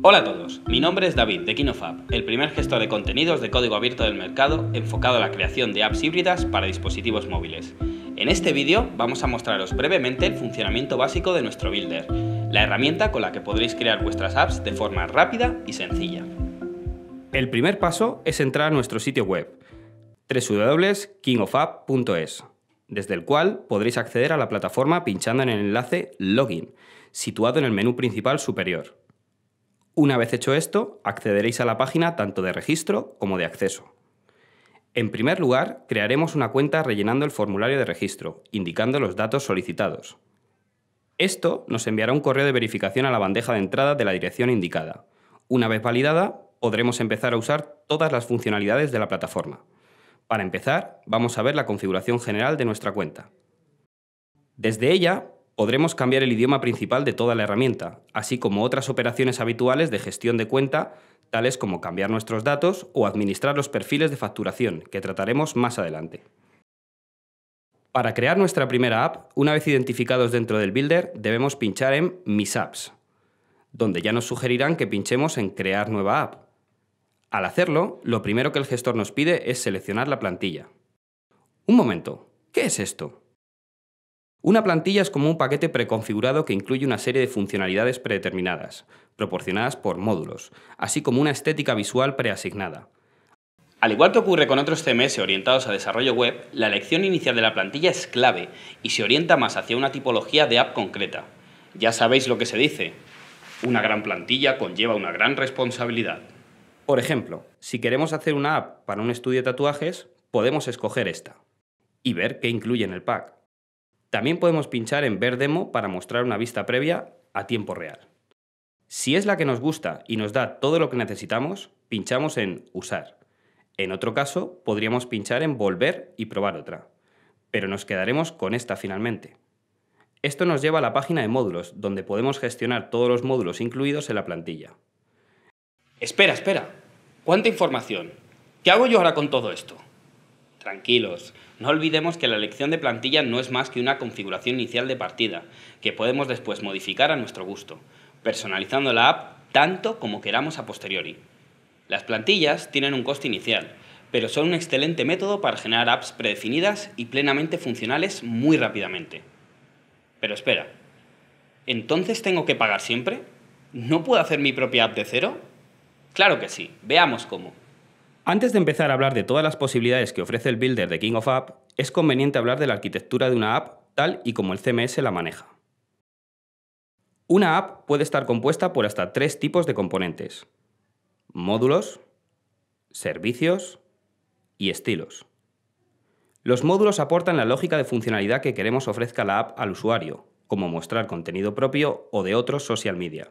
Hola a todos, mi nombre es David de KinoFab, el primer gestor de contenidos de código abierto del mercado enfocado a la creación de apps híbridas para dispositivos móviles. En este vídeo vamos a mostraros brevemente el funcionamiento básico de nuestro Builder, la herramienta con la que podréis crear vuestras apps de forma rápida y sencilla. El primer paso es entrar a nuestro sitio web www.kingofapp.es, desde el cual podréis acceder a la plataforma pinchando en el enlace Login, situado en el menú principal superior. Una vez hecho esto, accederéis a la página tanto de registro como de acceso. En primer lugar, crearemos una cuenta rellenando el formulario de registro, indicando los datos solicitados. Esto nos enviará un correo de verificación a la bandeja de entrada de la dirección indicada. Una vez validada, podremos empezar a usar todas las funcionalidades de la plataforma. Para empezar, vamos a ver la configuración general de nuestra cuenta. Desde ella podremos cambiar el idioma principal de toda la herramienta, así como otras operaciones habituales de gestión de cuenta, tales como cambiar nuestros datos o administrar los perfiles de facturación, que trataremos más adelante. Para crear nuestra primera app, una vez identificados dentro del Builder, debemos pinchar en Mis Apps, donde ya nos sugerirán que pinchemos en Crear nueva app. Al hacerlo, lo primero que el gestor nos pide es seleccionar la plantilla. Un momento, ¿qué es esto? Una plantilla es como un paquete preconfigurado que incluye una serie de funcionalidades predeterminadas, proporcionadas por módulos, así como una estética visual preasignada. Al igual que ocurre con otros CMS orientados a desarrollo web, la elección inicial de la plantilla es clave y se orienta más hacia una tipología de app concreta. Ya sabéis lo que se dice, una gran plantilla conlleva una gran responsabilidad. Por ejemplo, si queremos hacer una app para un estudio de tatuajes, podemos escoger esta y ver qué incluye en el pack. También podemos pinchar en Ver Demo para mostrar una vista previa a tiempo real. Si es la que nos gusta y nos da todo lo que necesitamos, pinchamos en Usar. En otro caso, podríamos pinchar en Volver y probar otra. Pero nos quedaremos con esta finalmente. Esto nos lleva a la página de módulos, donde podemos gestionar todos los módulos incluidos en la plantilla. Espera, espera. ¿Cuánta información? ¿Qué hago yo ahora con todo esto? Tranquilos, no olvidemos que la elección de plantilla no es más que una configuración inicial de partida, que podemos después modificar a nuestro gusto, personalizando la app tanto como queramos a posteriori. Las plantillas tienen un coste inicial, pero son un excelente método para generar apps predefinidas y plenamente funcionales muy rápidamente. Pero espera, ¿entonces tengo que pagar siempre? ¿No puedo hacer mi propia app de cero? Claro que sí, veamos cómo. Antes de empezar a hablar de todas las posibilidades que ofrece el builder de King of App, es conveniente hablar de la arquitectura de una app tal y como el CMS la maneja. Una app puede estar compuesta por hasta tres tipos de componentes. Módulos, servicios y estilos. Los módulos aportan la lógica de funcionalidad que queremos ofrezca la app al usuario, como mostrar contenido propio o de otros social media.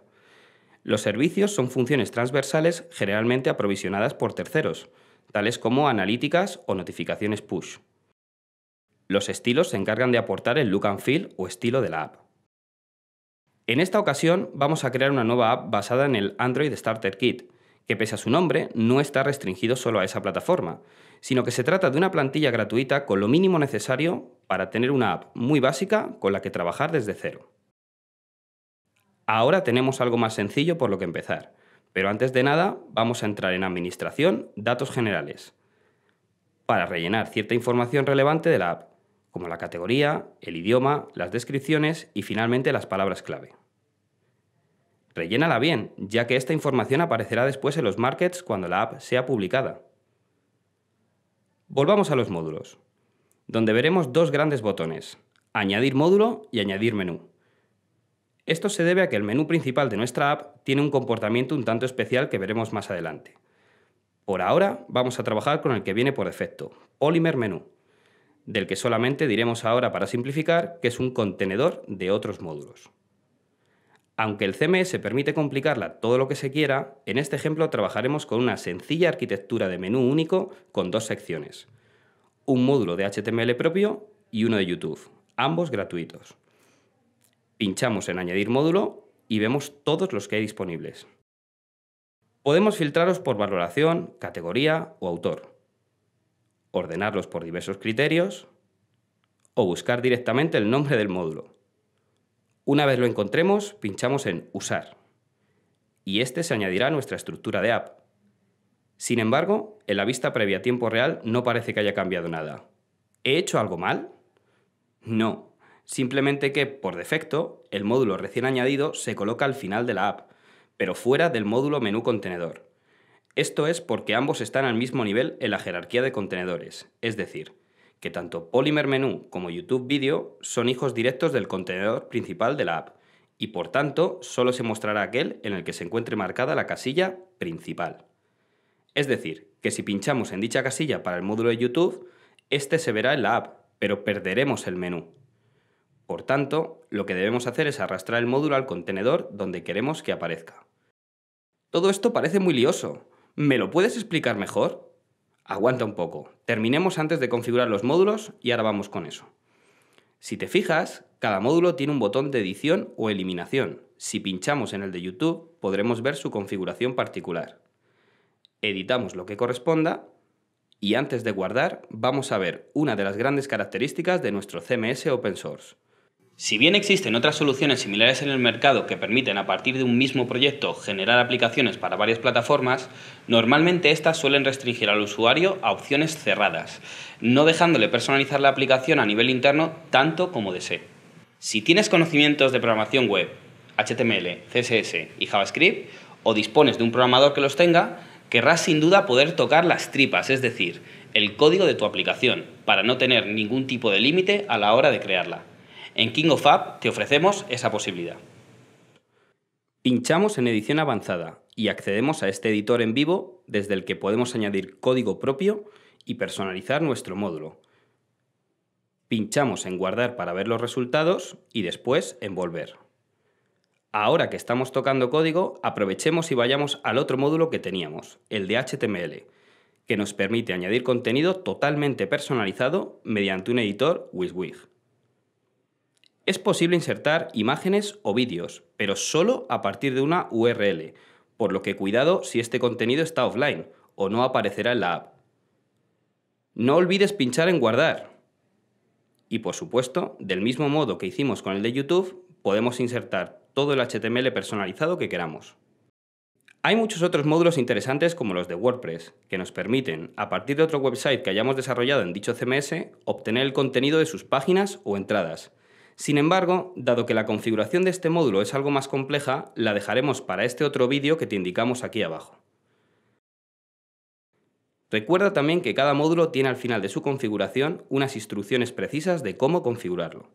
Los servicios son funciones transversales generalmente aprovisionadas por terceros, tales como analíticas o notificaciones push. Los estilos se encargan de aportar el look and feel o estilo de la app. En esta ocasión vamos a crear una nueva app basada en el Android Starter Kit, que pese a su nombre no está restringido solo a esa plataforma, sino que se trata de una plantilla gratuita con lo mínimo necesario para tener una app muy básica con la que trabajar desde cero. Ahora tenemos algo más sencillo por lo que empezar, pero antes de nada vamos a entrar en Administración, Datos Generales, para rellenar cierta información relevante de la app, como la categoría, el idioma, las descripciones y finalmente las palabras clave. Rellénala bien, ya que esta información aparecerá después en los markets cuando la app sea publicada. Volvamos a los módulos, donde veremos dos grandes botones, Añadir módulo y Añadir menú. Esto se debe a que el menú principal de nuestra app tiene un comportamiento un tanto especial que veremos más adelante. Por ahora vamos a trabajar con el que viene por defecto, Polymer Menú, del que solamente diremos ahora para simplificar que es un contenedor de otros módulos. Aunque el CMS permite complicarla todo lo que se quiera, en este ejemplo trabajaremos con una sencilla arquitectura de menú único con dos secciones, un módulo de HTML propio y uno de YouTube, ambos gratuitos. Pinchamos en añadir módulo y vemos todos los que hay disponibles. Podemos filtrarlos por valoración, categoría o autor, ordenarlos por diversos criterios o buscar directamente el nombre del módulo. Una vez lo encontremos, pinchamos en Usar y este se añadirá a nuestra estructura de app. Sin embargo, en la vista previa a tiempo real no parece que haya cambiado nada. ¿He hecho algo mal? No, simplemente que, por defecto, el módulo recién añadido se coloca al final de la app, pero fuera del módulo menú contenedor. Esto es porque ambos están al mismo nivel en la jerarquía de contenedores, es decir, que tanto Polymer Menú como YouTube Video son hijos directos del contenedor principal de la app, y por tanto solo se mostrará aquel en el que se encuentre marcada la casilla principal. Es decir, que si pinchamos en dicha casilla para el módulo de YouTube, este se verá en la app, pero perderemos el menú. Por tanto, lo que debemos hacer es arrastrar el módulo al contenedor donde queremos que aparezca. Todo esto parece muy lioso. ¿Me lo puedes explicar mejor? Aguanta un poco. Terminemos antes de configurar los módulos y ahora vamos con eso. Si te fijas, cada módulo tiene un botón de edición o eliminación. Si pinchamos en el de YouTube, podremos ver su configuración particular. Editamos lo que corresponda y antes de guardar, vamos a ver una de las grandes características de nuestro CMS open source si bien existen otras soluciones similares en el mercado que permiten a partir de un mismo proyecto generar aplicaciones para varias plataformas, normalmente estas suelen restringir al usuario a opciones cerradas, no dejándole personalizar la aplicación a nivel interno tanto como desee. Si tienes conocimientos de programación web, HTML, CSS y JavaScript, o dispones de un programador que los tenga, querrás sin duda poder tocar las tripas, es decir, el código de tu aplicación, para no tener ningún tipo de límite a la hora de crearla. En King of App te ofrecemos esa posibilidad. Pinchamos en edición avanzada y accedemos a este editor en vivo desde el que podemos añadir código propio y personalizar nuestro módulo. Pinchamos en guardar para ver los resultados y después en volver. Ahora que estamos tocando código, aprovechemos y vayamos al otro módulo que teníamos, el de HTML, que nos permite añadir contenido totalmente personalizado mediante un editor WYSIWYG. Es posible insertar imágenes o vídeos, pero solo a partir de una URL, por lo que cuidado si este contenido está offline o no aparecerá en la app. No olvides pinchar en guardar. Y por supuesto, del mismo modo que hicimos con el de YouTube, podemos insertar todo el HTML personalizado que queramos. Hay muchos otros módulos interesantes como los de WordPress, que nos permiten, a partir de otro website que hayamos desarrollado en dicho CMS, obtener el contenido de sus páginas o entradas, sin embargo, dado que la configuración de este módulo es algo más compleja, la dejaremos para este otro vídeo que te indicamos aquí abajo. Recuerda también que cada módulo tiene al final de su configuración unas instrucciones precisas de cómo configurarlo.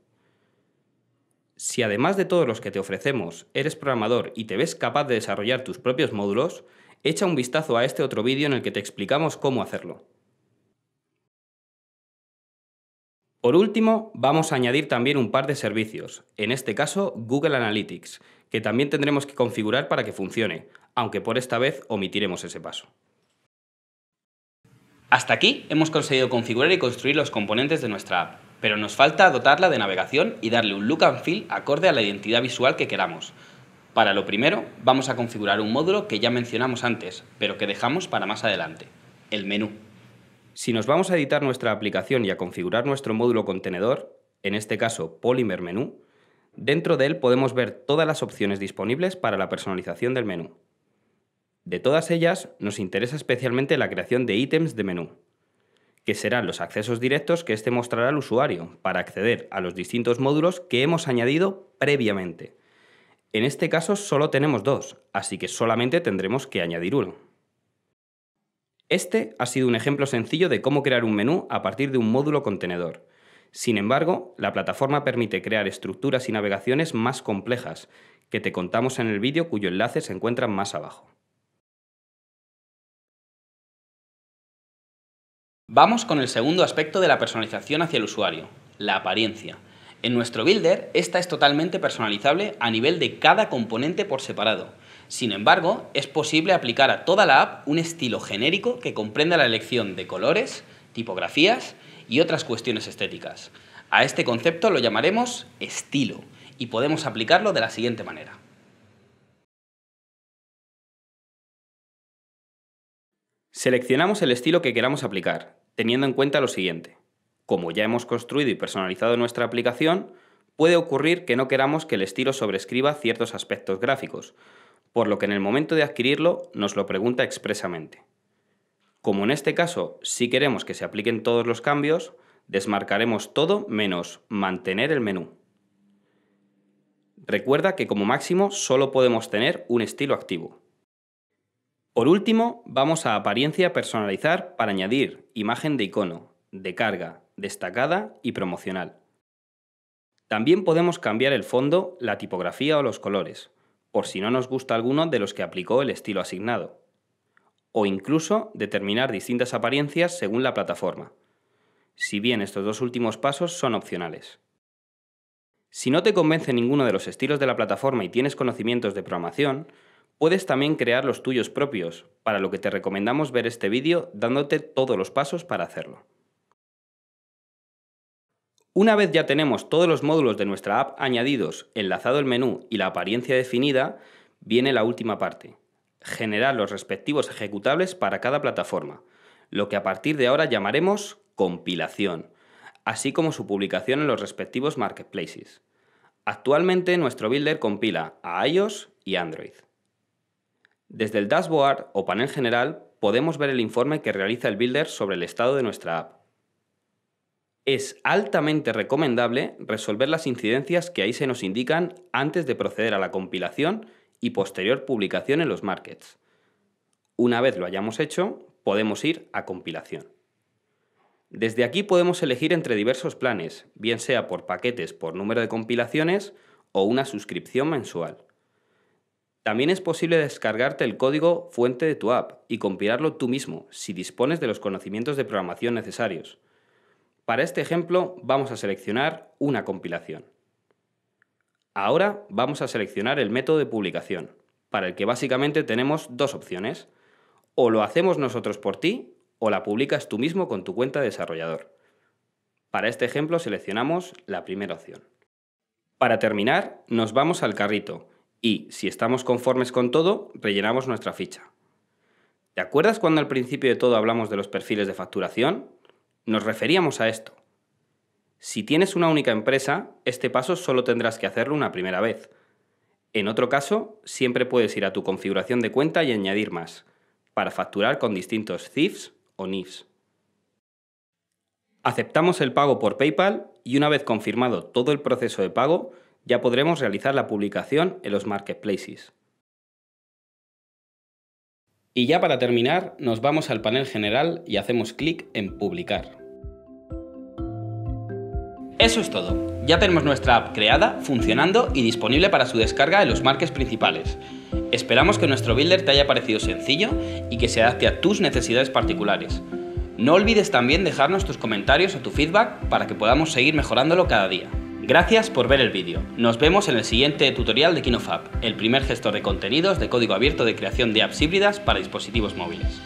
Si además de todos los que te ofrecemos, eres programador y te ves capaz de desarrollar tus propios módulos, echa un vistazo a este otro vídeo en el que te explicamos cómo hacerlo. Por último, vamos a añadir también un par de servicios, en este caso Google Analytics, que también tendremos que configurar para que funcione, aunque por esta vez omitiremos ese paso. Hasta aquí hemos conseguido configurar y construir los componentes de nuestra app, pero nos falta dotarla de navegación y darle un look and feel acorde a la identidad visual que queramos. Para lo primero, vamos a configurar un módulo que ya mencionamos antes, pero que dejamos para más adelante, el menú. Si nos vamos a editar nuestra aplicación y a configurar nuestro módulo contenedor, en este caso Polymer Menú, dentro de él podemos ver todas las opciones disponibles para la personalización del menú. De todas ellas, nos interesa especialmente la creación de ítems de menú, que serán los accesos directos que éste mostrará al usuario para acceder a los distintos módulos que hemos añadido previamente. En este caso solo tenemos dos, así que solamente tendremos que añadir uno. Este ha sido un ejemplo sencillo de cómo crear un menú a partir de un módulo contenedor. Sin embargo, la plataforma permite crear estructuras y navegaciones más complejas, que te contamos en el vídeo cuyo enlace se encuentra más abajo. Vamos con el segundo aspecto de la personalización hacia el usuario, la apariencia. En nuestro builder, esta es totalmente personalizable a nivel de cada componente por separado sin embargo, es posible aplicar a toda la app un estilo genérico que comprenda la elección de colores, tipografías y otras cuestiones estéticas. A este concepto lo llamaremos estilo y podemos aplicarlo de la siguiente manera. Seleccionamos el estilo que queramos aplicar, teniendo en cuenta lo siguiente. Como ya hemos construido y personalizado nuestra aplicación, puede ocurrir que no queramos que el estilo sobrescriba ciertos aspectos gráficos, por lo que en el momento de adquirirlo nos lo pregunta expresamente. Como en este caso si queremos que se apliquen todos los cambios, desmarcaremos todo menos mantener el menú. Recuerda que como máximo solo podemos tener un estilo activo. Por último, vamos a apariencia personalizar para añadir imagen de icono, de carga, destacada y promocional. También podemos cambiar el fondo, la tipografía o los colores, por si no nos gusta alguno de los que aplicó el estilo asignado, o incluso determinar distintas apariencias según la plataforma, si bien estos dos últimos pasos son opcionales. Si no te convence ninguno de los estilos de la plataforma y tienes conocimientos de programación, puedes también crear los tuyos propios, para lo que te recomendamos ver este vídeo dándote todos los pasos para hacerlo. Una vez ya tenemos todos los módulos de nuestra app añadidos, enlazado el menú y la apariencia definida, viene la última parte, generar los respectivos ejecutables para cada plataforma, lo que a partir de ahora llamaremos compilación, así como su publicación en los respectivos marketplaces. Actualmente nuestro builder compila a iOS y Android. Desde el dashboard o panel general podemos ver el informe que realiza el builder sobre el estado de nuestra app es altamente recomendable resolver las incidencias que ahí se nos indican antes de proceder a la compilación y posterior publicación en los markets. Una vez lo hayamos hecho, podemos ir a compilación. Desde aquí podemos elegir entre diversos planes, bien sea por paquetes por número de compilaciones o una suscripción mensual. También es posible descargarte el código fuente de tu app y compilarlo tú mismo si dispones de los conocimientos de programación necesarios. Para este ejemplo vamos a seleccionar una compilación. Ahora vamos a seleccionar el método de publicación, para el que básicamente tenemos dos opciones. O lo hacemos nosotros por ti, o la publicas tú mismo con tu cuenta de desarrollador. Para este ejemplo seleccionamos la primera opción. Para terminar, nos vamos al carrito y, si estamos conformes con todo, rellenamos nuestra ficha. ¿Te acuerdas cuando al principio de todo hablamos de los perfiles de facturación? Nos referíamos a esto. Si tienes una única empresa, este paso solo tendrás que hacerlo una primera vez. En otro caso, siempre puedes ir a tu configuración de cuenta y añadir más, para facturar con distintos CIFs o NIFs. Aceptamos el pago por PayPal y una vez confirmado todo el proceso de pago, ya podremos realizar la publicación en los marketplaces. Y ya para terminar, nos vamos al panel general y hacemos clic en publicar. Eso es todo. Ya tenemos nuestra app creada, funcionando y disponible para su descarga en los marques principales. Esperamos que nuestro builder te haya parecido sencillo y que se adapte a tus necesidades particulares. No olvides también dejarnos tus comentarios o tu feedback para que podamos seguir mejorándolo cada día. Gracias por ver el vídeo. Nos vemos en el siguiente tutorial de KinoFab, el primer gestor de contenidos de código abierto de creación de apps híbridas para dispositivos móviles.